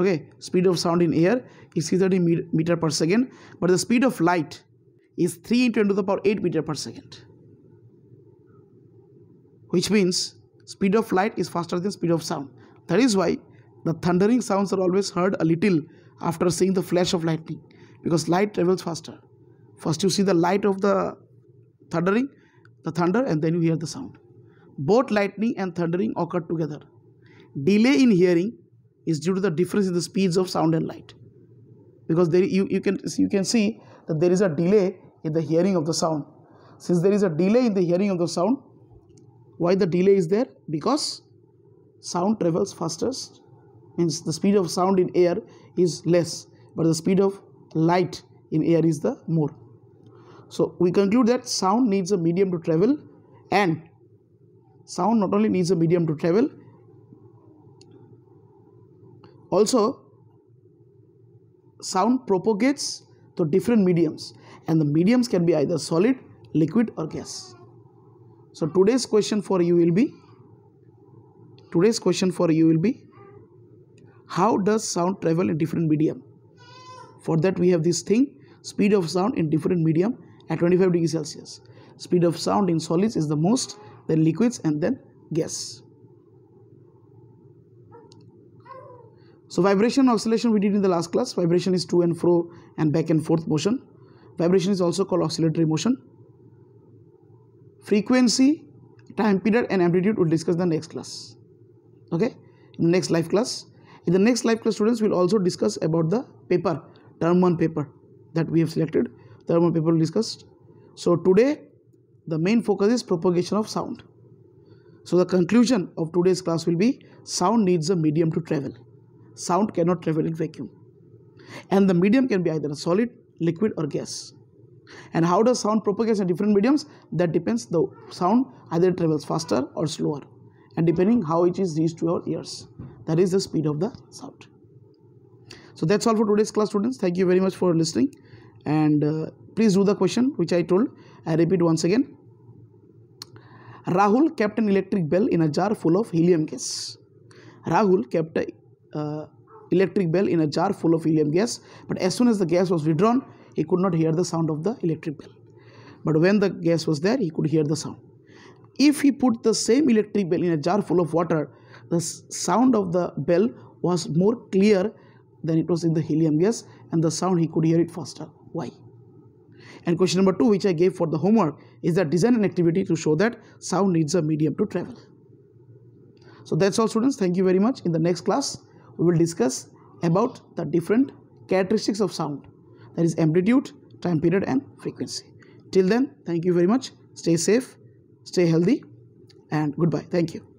okay speed of sound in air is 30 meter per second but the speed of light is 3 into 10 to the power 8 meter per second which means speed of light is faster than speed of sound that is why the thundering sounds are always heard a little after seeing the flash of lightning because light travels faster first you see the light of the thundering the thunder and then you hear the sound both lightning and thundering occur together delay in hearing is due to the difference in the speeds of sound and light because there you, you can you can see that there is a delay in the hearing of the sound since there is a delay in the hearing of the sound why the delay is there because sound travels fastest means the speed of sound in air is less but the speed of light in air is the more so we conclude that sound needs a medium to travel and sound not only needs a medium to travel also, sound propagates to different mediums and the mediums can be either solid, liquid or gas. So today's question for you will be, today's question for you will be, how does sound travel in different medium? For that we have this thing, speed of sound in different medium at 25 degrees Celsius. Speed of sound in solids is the most, then liquids and then gas. So vibration oscillation we did in the last class. Vibration is to and fro and back and forth motion. Vibration is also called oscillatory motion. Frequency, time period and amplitude we'll discuss the next class. Okay, in the next live class. In the next live class students will also discuss about the paper, term 1 paper that we have selected. Term 1 paper discussed. So today the main focus is propagation of sound. So the conclusion of today's class will be sound needs a medium to travel sound cannot travel in vacuum. And the medium can be either a solid, liquid or gas. And how does sound propagate in different mediums? That depends the sound either travels faster or slower and depending how it is reached to our ears. That is the speed of the sound. So that's all for today's class students. Thank you very much for listening and uh, please do the question which I told. I repeat once again. Rahul kept an electric bell in a jar full of helium gas. Rahul kept a uh, electric bell in a jar full of helium gas but as soon as the gas was withdrawn he could not hear the sound of the electric bell but when the gas was there he could hear the sound if he put the same electric bell in a jar full of water the sound of the bell was more clear than it was in the helium gas and the sound he could hear it faster why and question number 2 which i gave for the homework is that design an activity to show that sound needs a medium to travel so that's all students thank you very much in the next class we will discuss about the different characteristics of sound that is amplitude time period and frequency till then thank you very much stay safe stay healthy and goodbye thank you